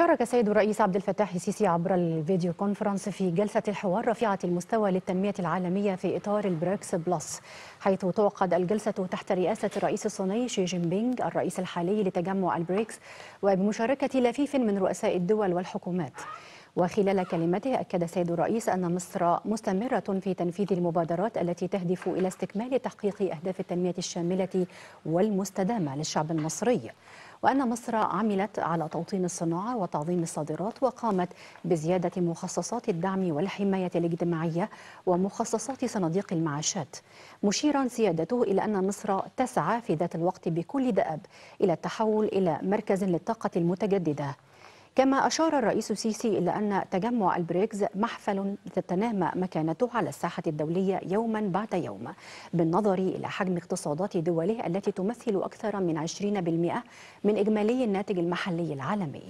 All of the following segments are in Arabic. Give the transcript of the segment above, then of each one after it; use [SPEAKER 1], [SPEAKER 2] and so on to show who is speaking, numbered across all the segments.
[SPEAKER 1] شارك السيد الرئيس عبد الفتاح السيسي عبر الفيديو كونفرنس في جلسة الحوار رفيعة المستوى للتنمية العالمية في إطار البريكس بلس حيث تعقد الجلسة تحت رئاسة الرئيس الصيني شي جين بينغ الرئيس الحالي لتجمع البريكس وبمشاركة لفيف من رؤساء الدول والحكومات وخلال كلمته أكد السيد الرئيس أن مصر مستمرة في تنفيذ المبادرات التي تهدف إلى استكمال تحقيق أهداف التنمية الشاملة والمستدامة للشعب المصري وأن مصر عملت على توطين الصناعة وتعظيم الصادرات وقامت بزيادة مخصصات الدعم والحماية الاجتماعية ومخصصات صناديق المعاشات مشيرا سيادته إلى أن مصر تسعى في ذات الوقت بكل دأب إلى التحول إلى مركز للطاقة المتجددة كما أشار الرئيس السيسي إلى أن تجمع البريكز محفل تتنامى مكانته على الساحة الدولية يوما بعد يوم بالنظر إلى حجم اقتصادات دوله التي تمثل أكثر من 20% من إجمالي الناتج المحلي العالمي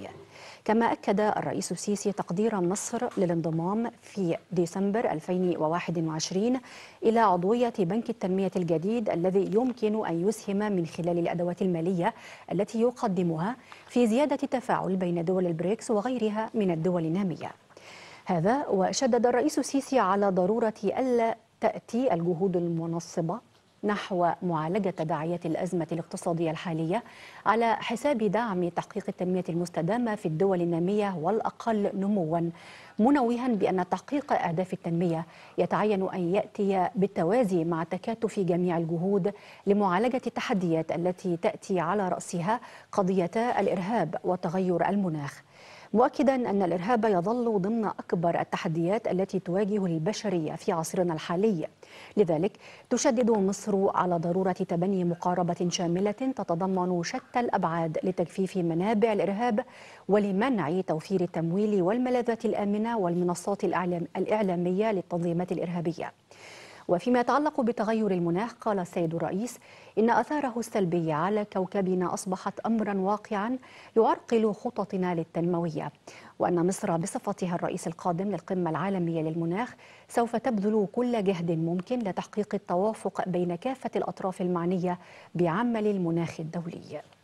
[SPEAKER 1] كما أكد الرئيس السيسي تقدير مصر للانضمام في ديسمبر 2021 إلى عضوية بنك التنمية الجديد الذي يمكن أن يسهم من خلال الأدوات المالية التي يقدمها في زيادة التفاعل بين دول البريكس وغيرها من الدول النامية هذا وشدد الرئيس السيسي على ضرورة ألا تأتي الجهود المنصبة نحو معالجة تداعيات الأزمة الاقتصادية الحالية على حساب دعم تحقيق التنمية المستدامة في الدول النامية والأقل نموا منوها بأن تحقيق أهداف التنمية يتعين أن يأتي بالتوازي مع تكاتف جميع الجهود لمعالجة التحديات التي تأتي على رأسها قضيتا الإرهاب وتغير المناخ مؤكدا أن الإرهاب يظل ضمن أكبر التحديات التي تواجه البشرية في عصرنا الحالي لذلك تشدد مصر على ضرورة تبني مقاربة شاملة تتضمن شتى الأبعاد لتجفيف منابع الإرهاب ولمنع توفير التمويل والملاذات الآمنة والمنصات الإعلامية للتنظيمات الإرهابية وفيما يتعلق بتغير المناخ قال السيد الرئيس إن أثاره السلبية على كوكبنا أصبحت أمرا واقعا يعرقل خططنا للتنموية وأن مصر بصفتها الرئيس القادم للقمة العالمية للمناخ سوف تبذل كل جهد ممكن لتحقيق التوافق بين كافة الأطراف المعنية بعمل المناخ الدولي